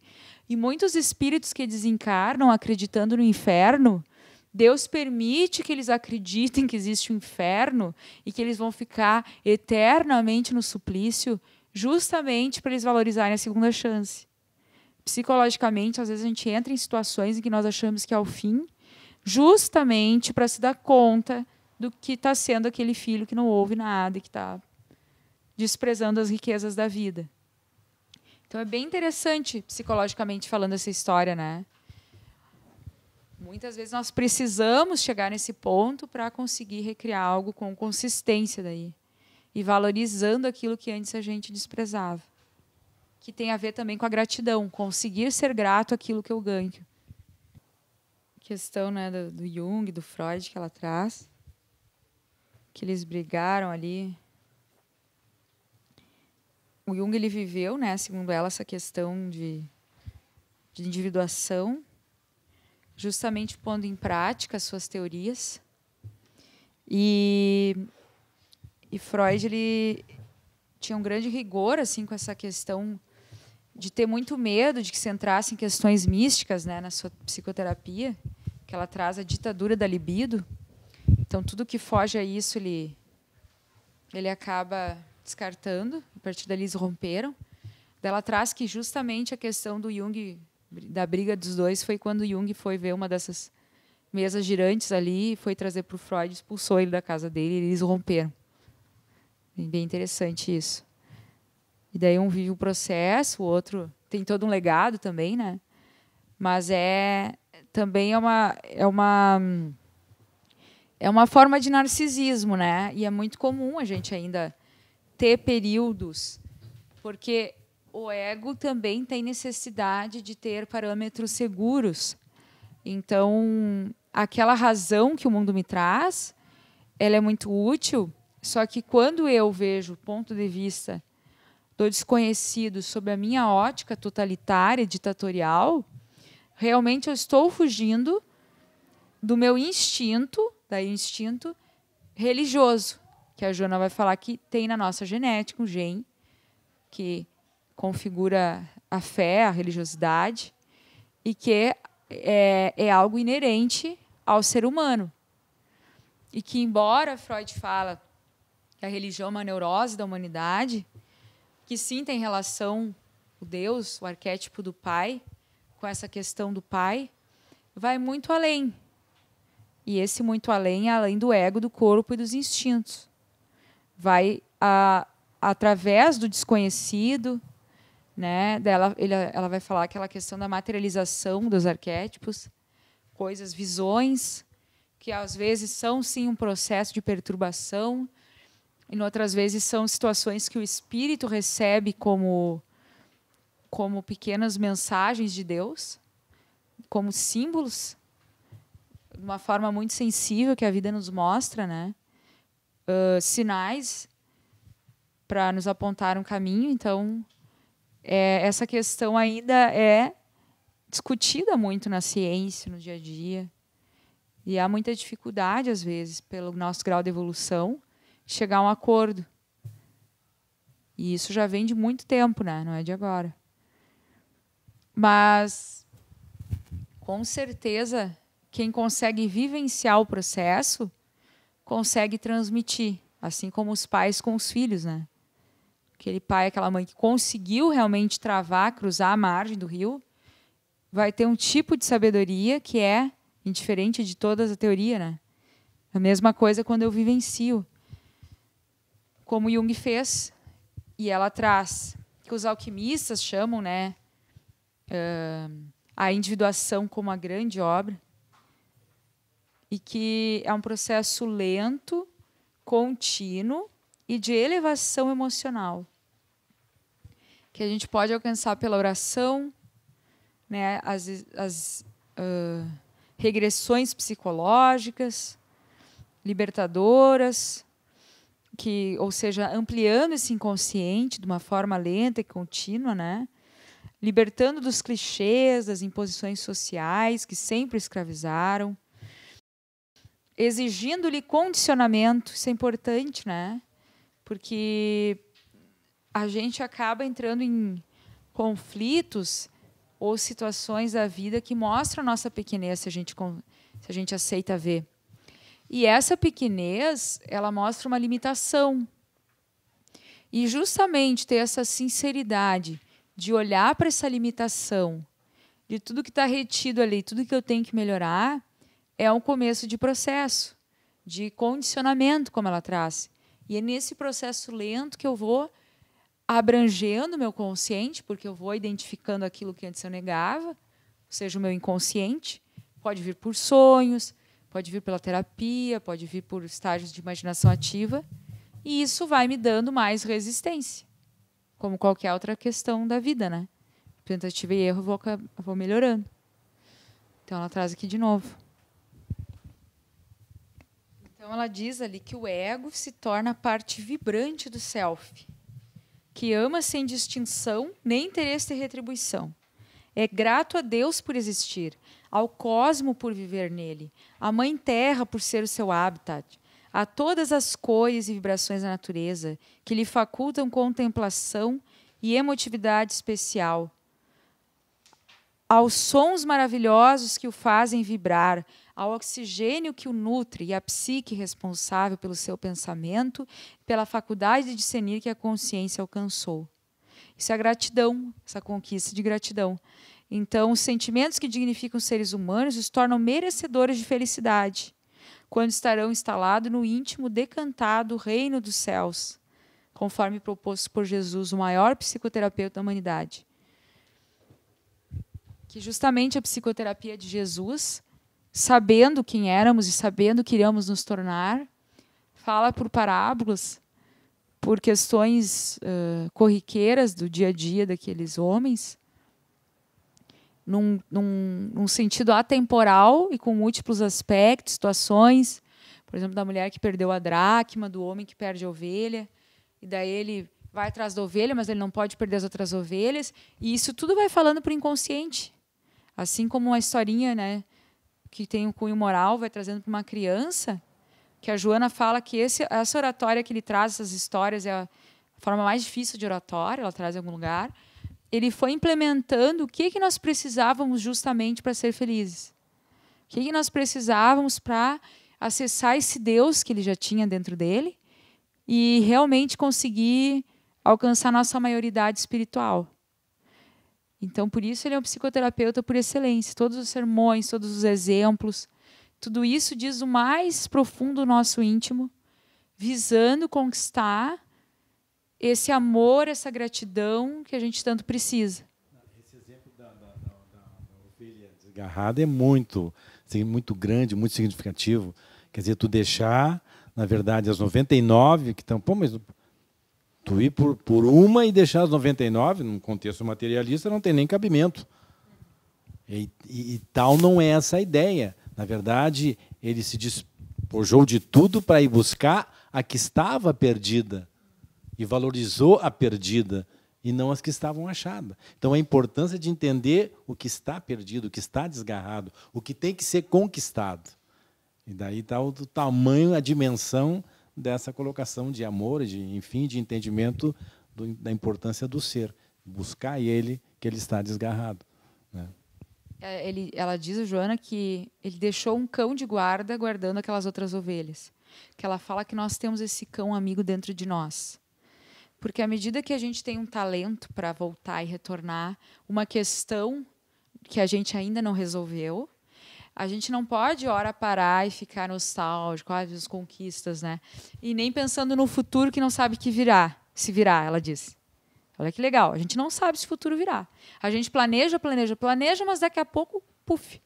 E muitos espíritos que desencarnam acreditando no inferno, Deus permite que eles acreditem que existe um inferno e que eles vão ficar eternamente no suplício, justamente para eles valorizarem a segunda chance psicologicamente, às vezes a gente entra em situações em que nós achamos que é o fim, justamente para se dar conta do que está sendo aquele filho que não ouve nada e que está desprezando as riquezas da vida. Então é bem interessante psicologicamente falando essa história, né? Muitas vezes nós precisamos chegar nesse ponto para conseguir recriar algo com consistência daí e valorizando aquilo que antes a gente desprezava que tem a ver também com a gratidão, conseguir ser grato aquilo que eu ganho. Questão né, do, do Jung, do Freud que ela traz, que eles brigaram ali. O Jung ele viveu, né, segundo ela, essa questão de, de individuação, justamente pondo em prática as suas teorias. E, e Freud ele tinha um grande rigor assim com essa questão de ter muito medo de que se entrasse em questões místicas né, na sua psicoterapia, que ela traz a ditadura da libido. Então, tudo que foge a isso, ele, ele acaba descartando. A partir dali, eles romperam. Ela traz que justamente a questão do Jung, da briga dos dois, foi quando Jung foi ver uma dessas mesas girantes ali, foi trazer para o Freud, expulsou ele da casa dele e eles romperam. Bem interessante isso. E daí um vive o processo, o outro tem todo um legado também, né? Mas é também é uma é uma é uma forma de narcisismo, né? E é muito comum a gente ainda ter períodos, porque o ego também tem necessidade de ter parâmetros seguros. Então, aquela razão que o mundo me traz, ela é muito útil, só que quando eu vejo o ponto de vista do desconhecido sob a minha ótica totalitária, ditatorial, realmente eu estou fugindo do meu instinto, daí instinto religioso, que a Joana vai falar que tem na nossa genética um gene que configura a fé, a religiosidade, e que é, é, é algo inerente ao ser humano. E que, embora Freud fala que a religião é uma neurose da humanidade, que sim tem relação o Deus, o arquétipo do pai, com essa questão do pai, vai muito além. E esse muito além é além do ego, do corpo e dos instintos. Vai a, através do desconhecido, né? Dela, ele, ela vai falar aquela questão da materialização dos arquétipos, coisas, visões, que às vezes são sim um processo de perturbação, em outras vezes são situações que o espírito recebe como como pequenas mensagens de Deus, como símbolos, de uma forma muito sensível que a vida nos mostra, né? Uh, sinais para nos apontar um caminho. Então, é, essa questão ainda é discutida muito na ciência, no dia a dia. E há muita dificuldade, às vezes, pelo nosso grau de evolução, chegar a um acordo. E isso já vem de muito tempo, né? Não é de agora. Mas com certeza quem consegue vivenciar o processo consegue transmitir, assim como os pais com os filhos, né? Aquele pai, aquela mãe que conseguiu realmente travar, cruzar a margem do rio, vai ter um tipo de sabedoria que é indiferente de todas a teoria, né? A mesma coisa quando eu vivencio como Jung fez, e ela traz que os alquimistas chamam, né, uh, a individuação como a grande obra e que é um processo lento, contínuo e de elevação emocional que a gente pode alcançar pela oração, né, as, as uh, regressões psicológicas libertadoras, que, ou seja, ampliando esse inconsciente de uma forma lenta e contínua, né? Libertando dos clichês, das imposições sociais que sempre escravizaram, exigindo-lhe condicionamento, isso é importante, né? Porque a gente acaba entrando em conflitos ou situações da vida que mostram a nossa pequenez se a gente, se a gente aceita ver. E essa pequenez, ela mostra uma limitação. E justamente ter essa sinceridade de olhar para essa limitação, de tudo que está retido ali, tudo que eu tenho que melhorar, é um começo de processo, de condicionamento, como ela traz. E é nesse processo lento que eu vou abrangendo o meu consciente, porque eu vou identificando aquilo que antes eu negava, ou seja, o meu inconsciente. Pode vir por sonhos, Pode vir pela terapia, pode vir por estágios de imaginação ativa. E isso vai me dando mais resistência, como qualquer outra questão da vida, né? Tentativa e erro, vou, vou melhorando. Então, ela traz aqui de novo. Então, ela diz ali que o ego se torna a parte vibrante do self, que ama sem distinção nem interesse de retribuição. É grato a Deus por existir, ao cosmo por viver nele, à mãe terra por ser o seu habitat, a todas as cores e vibrações da natureza que lhe facultam contemplação e emotividade especial, aos sons maravilhosos que o fazem vibrar, ao oxigênio que o nutre e à psique responsável pelo seu pensamento, pela faculdade de discernir que a consciência alcançou. Isso é gratidão, essa conquista de gratidão. Então, os sentimentos que dignificam os seres humanos os tornam merecedores de felicidade, quando estarão instalados no íntimo decantado reino dos céus, conforme proposto por Jesus, o maior psicoterapeuta da humanidade. Que justamente a psicoterapia de Jesus, sabendo quem éramos e sabendo que iríamos nos tornar, fala por parábolas, por questões uh, corriqueiras do dia a dia daqueles homens num, num, num sentido atemporal e com múltiplos aspectos, situações. Por exemplo, da mulher que perdeu a dracma, do homem que perde a ovelha. E daí ele vai atrás da ovelha, mas ele não pode perder as outras ovelhas. E isso tudo vai falando para o inconsciente. Assim como uma historinha né, que tem um cunho moral vai trazendo para uma criança, que a Joana fala que esse, essa oratória que ele traz, essas histórias, é a forma mais difícil de oratória, ela traz em algum lugar ele foi implementando o que, que nós precisávamos justamente para ser felizes. O que, que nós precisávamos para acessar esse Deus que ele já tinha dentro dele e realmente conseguir alcançar nossa maioridade espiritual. Então, por isso ele é um psicoterapeuta por excelência. Todos os sermões, todos os exemplos, tudo isso diz o mais profundo do nosso íntimo, visando conquistar esse amor, essa gratidão que a gente tanto precisa. Esse exemplo da, da, da, da ovelha desgarrada é muito, assim, muito grande, muito significativo. Quer dizer, tu deixar, na verdade, as 99 que estão. Pô, mas tu ir por, por uma e deixar as 99, num contexto materialista, não tem nem cabimento. E, e, e tal não é essa a ideia. Na verdade, ele se despojou de tudo para ir buscar a que estava perdida e valorizou a perdida e não as que estavam achadas. Então, a importância de entender o que está perdido, o que está desgarrado, o que tem que ser conquistado. E daí está o tamanho, a dimensão dessa colocação de amor, de enfim, de entendimento do, da importância do ser. Buscar ele, que ele está desgarrado. Né? É, ele, ela diz, Joana, que ele deixou um cão de guarda guardando aquelas outras ovelhas. Que ela fala que nós temos esse cão amigo dentro de nós porque à medida que a gente tem um talento para voltar e retornar, uma questão que a gente ainda não resolveu, a gente não pode, hora, parar e ficar nostálgico, ah, as conquistas, né? E nem pensando no futuro que não sabe que virá, se virá, ela disse. Olha que legal, a gente não sabe se o futuro virá. A gente planeja, planeja, planeja, mas daqui a pouco, puf,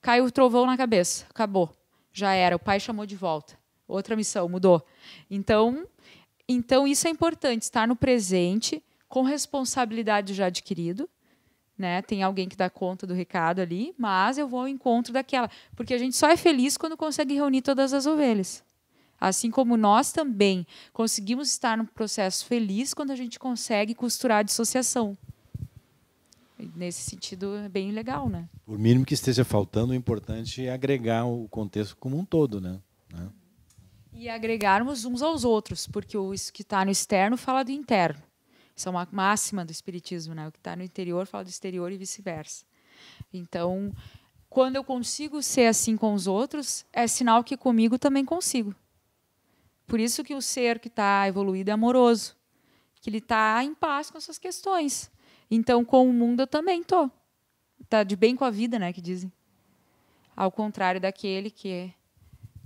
cai o trovão na cabeça, acabou, já era, o pai chamou de volta, outra missão, mudou. Então, então, isso é importante, estar no presente, com responsabilidade já adquirido. Né? Tem alguém que dá conta do recado ali, mas eu vou ao encontro daquela. Porque a gente só é feliz quando consegue reunir todas as ovelhas. Assim como nós também conseguimos estar num processo feliz quando a gente consegue costurar a dissociação. Nesse sentido, é bem legal, né? Por mínimo que esteja faltando, o importante é agregar o contexto como um todo, né? né? E agregarmos uns aos outros, porque o que está no externo fala do interno. Isso é uma máxima do espiritismo, né? O que está no interior fala do exterior e vice-versa. Então, quando eu consigo ser assim com os outros, é sinal que comigo também consigo. Por isso que o ser que está evoluído é amoroso, que ele está em paz com as suas questões. Então, com o mundo eu também tô. Tá de bem com a vida, né, que dizem. Ao contrário daquele que é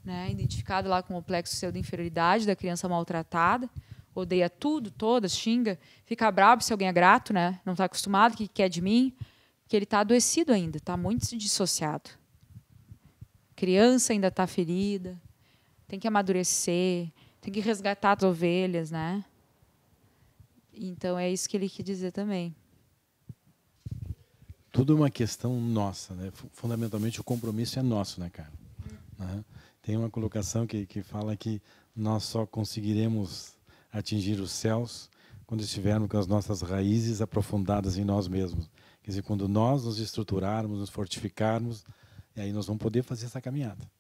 né, identificado lá com o complexo seu de inferioridade da criança maltratada, odeia tudo, todas, xinga, fica bravo se alguém é grato, né, não está acostumado, o que quer de mim, que ele está adoecido ainda, está muito dissociado. A criança ainda está ferida, tem que amadurecer, tem que resgatar as ovelhas, né? Então é isso que ele quer dizer também. Tudo é uma questão nossa, né? Fundamentalmente o compromisso é nosso, né, cara? Uhum. Tem uma colocação que, que fala que nós só conseguiremos atingir os céus quando estivermos com as nossas raízes aprofundadas em nós mesmos. Quer dizer, quando nós nos estruturarmos, nos fortificarmos, e aí nós vamos poder fazer essa caminhada.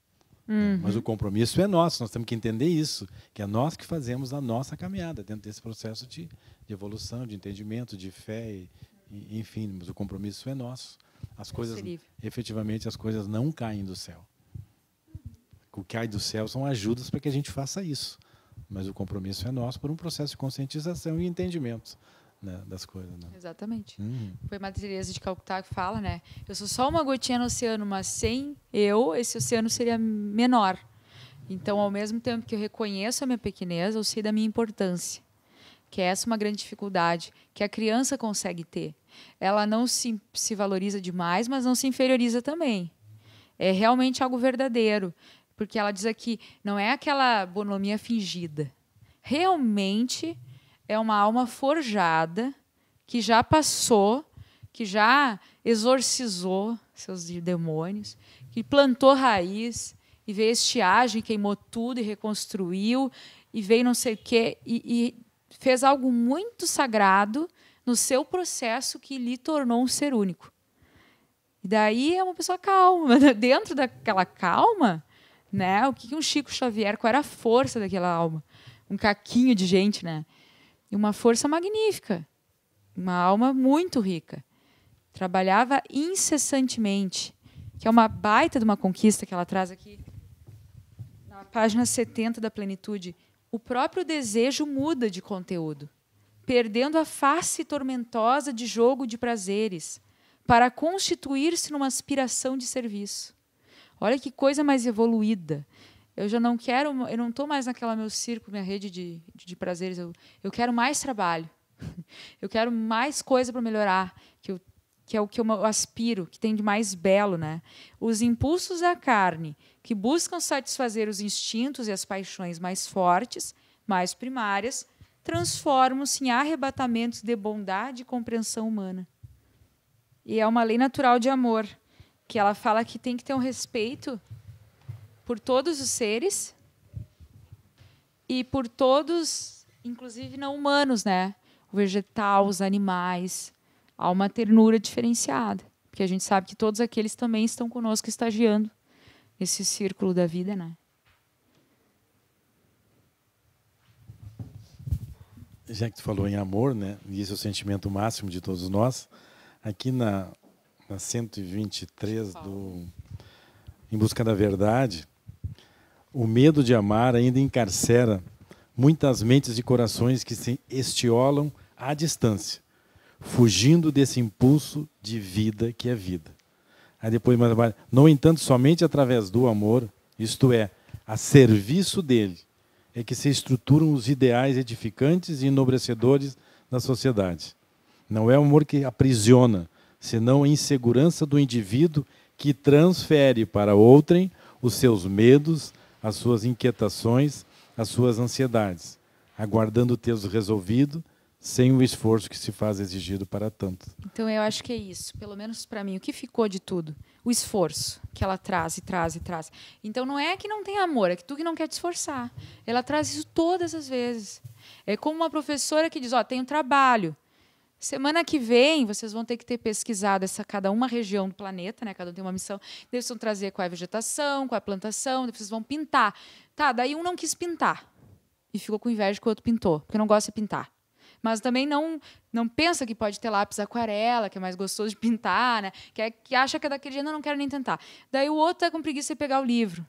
Uhum. Mas o compromisso é nosso, nós temos que entender isso, que é nós que fazemos a nossa caminhada dentro desse processo de, de evolução, de entendimento, de fé, e, e, enfim, mas o compromisso é nosso. As é coisas, efetivamente, as coisas não caem do céu o que cai do céu são ajudas para que a gente faça isso. Mas o compromisso é nosso por um processo de conscientização e entendimento né, das coisas. Né? Exatamente. Uhum. Foi Madre Teresa de Calcutá que fala, né? Eu sou só uma gotinha no oceano, mas sem eu, esse oceano seria menor. Então, ao mesmo tempo que eu reconheço a minha pequenez, eu sei da minha importância. Que essa é uma grande dificuldade que a criança consegue ter. Ela não se, se valoriza demais, mas não se inferioriza também. É realmente algo verdadeiro porque ela diz aqui, não é aquela bonomia fingida. Realmente é uma alma forjada que já passou, que já exorcizou seus demônios, que plantou raiz e veio estiagem, queimou tudo e reconstruiu e veio não sei o quê e, e fez algo muito sagrado no seu processo que lhe tornou um ser único. E daí é uma pessoa calma. [LAUGHS] Dentro daquela calma, né? O que um Chico Xavier, qual era a força daquela alma? Um caquinho de gente, né? E uma força magnífica. Uma alma muito rica. Trabalhava incessantemente, que é uma baita de uma conquista que ela traz aqui na página 70 da Plenitude. O próprio desejo muda de conteúdo, perdendo a face tormentosa de jogo de prazeres para constituir-se numa aspiração de serviço Olha que coisa mais evoluída. Eu já não quero, eu não estou mais naquela meu circo, minha rede de, de, de prazeres. Eu, eu quero mais trabalho. [LAUGHS] Eu quero mais coisa para melhorar, que, eu, que é o que eu aspiro, que tem de mais belo, né? Os impulsos da carne, que buscam satisfazer os instintos e as paixões mais fortes, mais primárias, transformam-se em arrebatamentos de bondade e compreensão humana. E é uma lei natural de amor que ela fala que tem que ter um respeito por todos os seres e por todos, inclusive não humanos, né? O vegetal, os animais, há uma ternura diferenciada, porque a gente sabe que todos aqueles também estão conosco estagiando esse círculo da vida, né? Já que tu falou em amor, né? E esse é o sentimento máximo de todos nós. Aqui na na 123 do Em Busca da Verdade, o medo de amar ainda encarcera muitas mentes e corações que se estiolam à distância, fugindo desse impulso de vida que é vida. Aí depois, no entanto, somente através do amor, isto é, a serviço dele, é que se estruturam os ideais edificantes e enobrecedores da sociedade. Não é o amor que aprisiona, senão a insegurança do indivíduo que transfere para outrem os seus medos, as suas inquietações, as suas ansiedades, aguardando tê-los resolvido sem o esforço que se faz exigido para tanto. Então eu acho que é isso, pelo menos para mim, o que ficou de tudo, o esforço que ela traz e traz e traz. Então não é que não tem amor, é que tu que não quer te esforçar. Ela traz isso todas as vezes. É como uma professora que diz, ó, oh, tem um trabalho, Semana que vem, vocês vão ter que ter pesquisado essa, cada uma região do planeta, né? Cada um tem uma missão. Eles vão trazer qual é a vegetação, qual é a plantação, vocês vão pintar. Tá, daí um não quis pintar. E ficou com inveja que o outro pintou, porque não gosta de pintar. Mas também não não pensa que pode ter lápis aquarela, que é mais gostoso de pintar, né? Que, é, que acha que é daquele jeito, não, não quero nem tentar. Daí o outro é com preguiça de pegar o livro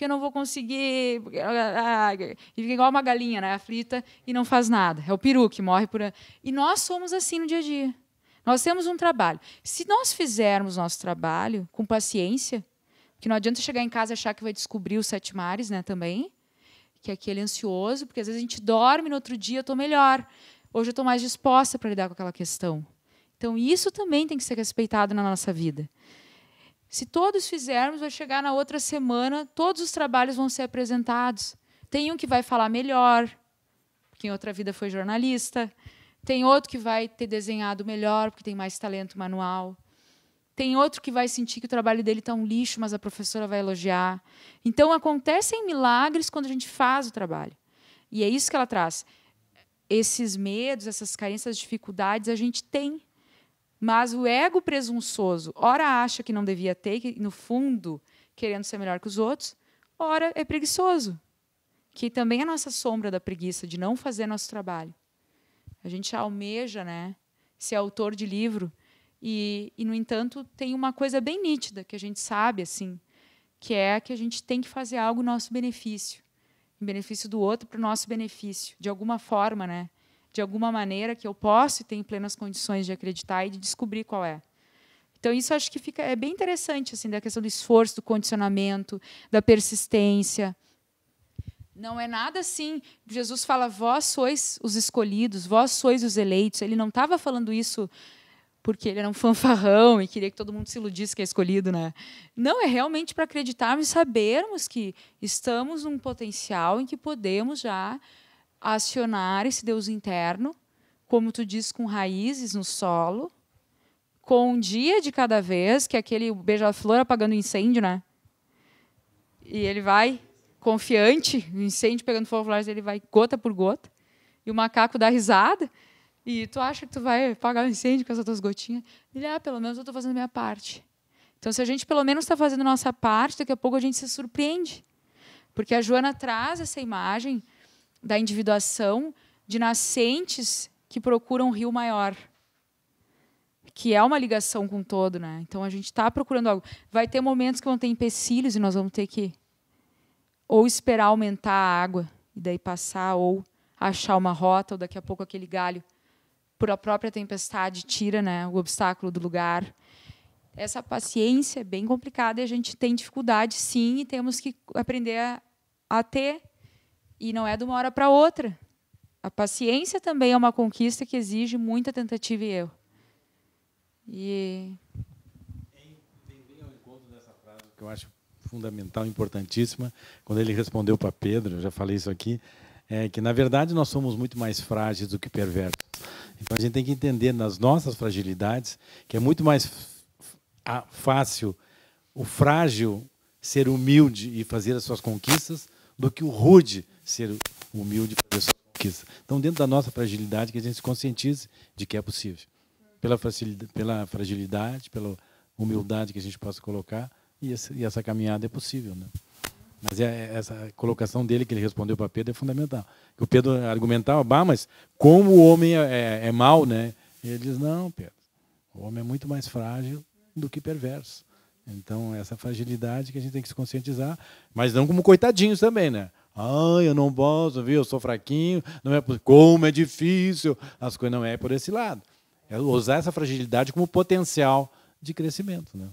porque eu não vou conseguir. Ah, ah, ah, e fica igual uma galinha, né? Aflita e não faz nada. É o peru que morre por. E nós somos assim no dia a dia. Nós temos um trabalho. Se nós fizermos nosso trabalho com paciência, porque não adianta chegar em casa e achar que vai descobrir os sete mares, né? Também, que é aquele ansioso, porque às vezes a gente dorme no outro dia, eu estou melhor. Hoje eu estou mais disposta para lidar com aquela questão. Então, isso também tem que ser respeitado na nossa vida. Se todos fizermos, vai chegar na outra semana, todos os trabalhos vão ser apresentados. Tem um que vai falar melhor, porque em outra vida foi jornalista. Tem outro que vai ter desenhado melhor, porque tem mais talento manual. Tem outro que vai sentir que o trabalho dele está um lixo, mas a professora vai elogiar. Então, acontecem milagres quando a gente faz o trabalho. E é isso que ela traz. Esses medos, essas carências, dificuldades, a gente tem. Mas o ego presunçoso, ora acha que não devia ter, que, no fundo, querendo ser melhor que os outros, ora é preguiçoso, que também é a nossa sombra da preguiça, de não fazer nosso trabalho. A gente almeja né, ser autor de livro, e, e, no entanto, tem uma coisa bem nítida que a gente sabe, assim, que é que a gente tem que fazer algo nosso benefício, em benefício do outro, para o nosso benefício, de alguma forma, né? de alguma maneira que eu posso e tenho plenas condições de acreditar e de descobrir qual é. Então isso acho que fica é bem interessante assim da questão do esforço, do condicionamento, da persistência. Não é nada assim. Jesus fala: "Vós sois os escolhidos, vós sois os eleitos". Ele não estava falando isso porque ele era um [LAUGHS] fanfarrão e queria que todo mundo se iludisse que é escolhido, né? Não, é realmente para acreditarmos e sabermos que estamos num potencial em que podemos já acionar esse Deus interno, como tu diz, com raízes no solo, com um dia de cada vez, que é aquele beija-flor apagando incêndio, né? E ele vai confiante, o incêndio pegando fogo, ele vai gota por gota, e o macaco dá risada, e tu acha que tu vai apagar o incêndio com essas tuas gotinhas? Ele, ah, pelo menos eu estou fazendo a minha parte. Então, se a gente pelo menos está fazendo a nossa parte, daqui a pouco a gente se surpreende. Porque a Joana traz essa imagem da individuação de nascentes que procuram um rio maior, que é uma ligação com o todo, né? Então a gente está procurando algo. Vai ter momentos que vão ter empecilhos e nós vamos ter que ou esperar aumentar a água e daí passar ou achar uma rota ou daqui a pouco aquele galho por a própria tempestade tira, né, o obstáculo do lugar. Essa paciência é bem complicada e a gente tem dificuldade, sim, e temos que aprender a, a ter e não é de uma hora para outra. A paciência também é uma conquista que exige muita tentativa e erro. E vem bem ao encontro dessa frase que eu acho fundamental, importantíssima, quando ele respondeu para Pedro, eu já falei isso aqui, é que na verdade nós somos muito mais frágeis do que perversos. Então a gente tem que entender nas nossas fragilidades que é muito mais fácil o frágil ser humilde e fazer as suas conquistas do que o rude ser humilde e fazer suas conquistas. Então, dentro da nossa fragilidade, que a gente se conscientize de que é possível. Pela fragilidade, pela, fragilidade, pela humildade que a gente possa colocar, e essa, e essa caminhada é possível. Né? Mas é, é, essa colocação dele, que ele respondeu para Pedro, é fundamental. o Pedro argumentava, bah, mas como o homem é, é, é mau, né? ele diz, não, Pedro, o homem é muito mais frágil do que perverso. Então, essa fragilidade que a gente tem que se conscientizar, mas não como coitadinhos também, né? Ah, eu não posso, viu? Eu sou fraquinho, não é como é difícil. As coisas não é por esse lado. É usar essa fragilidade como potencial de crescimento, né?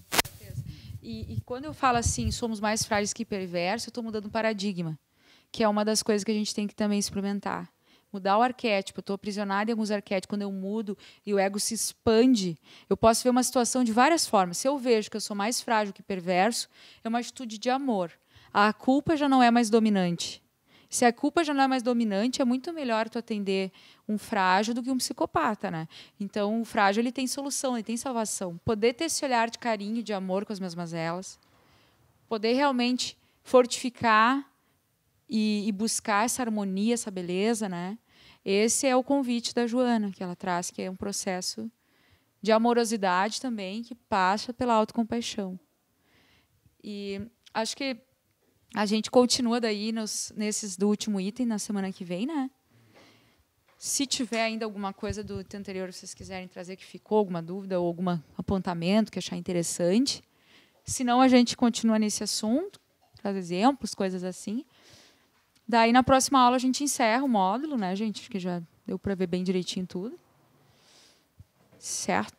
E, e quando eu falo assim, somos mais frágeis que perversos, eu estou mudando o paradigma, que é uma das coisas que a gente tem que também experimentar mudar o arquétipo. Eu estou aprisionada em alguns arquétipos. Quando eu mudo e o ego se expande, eu posso ver uma situação de várias formas. Se eu vejo que eu sou mais frágil que perverso, é uma atitude de amor a culpa já não é mais dominante. Se a culpa já não é mais dominante, é muito melhor tu atender um frágil do que um psicopata, né? Então, o frágil ele tem solução, ele tem salvação. Poder ter esse olhar de carinho, de amor com as mesmas elas, poder realmente fortificar e, e buscar essa harmonia, essa beleza, né? Esse é o convite da Joana que ela traz, que é um processo de amorosidade também que passa pela autocompaixão. E acho que a gente continua daí nos, nesses do último item na semana que vem, né? Se tiver ainda alguma coisa do item anterior vocês quiserem trazer que ficou, alguma dúvida ou algum apontamento que achar interessante. Se não, a gente continua nesse assunto, traz exemplos, coisas assim. Daí, na próxima aula, a gente encerra o módulo, né, gente? Acho que já deu para ver bem direitinho tudo. Certo?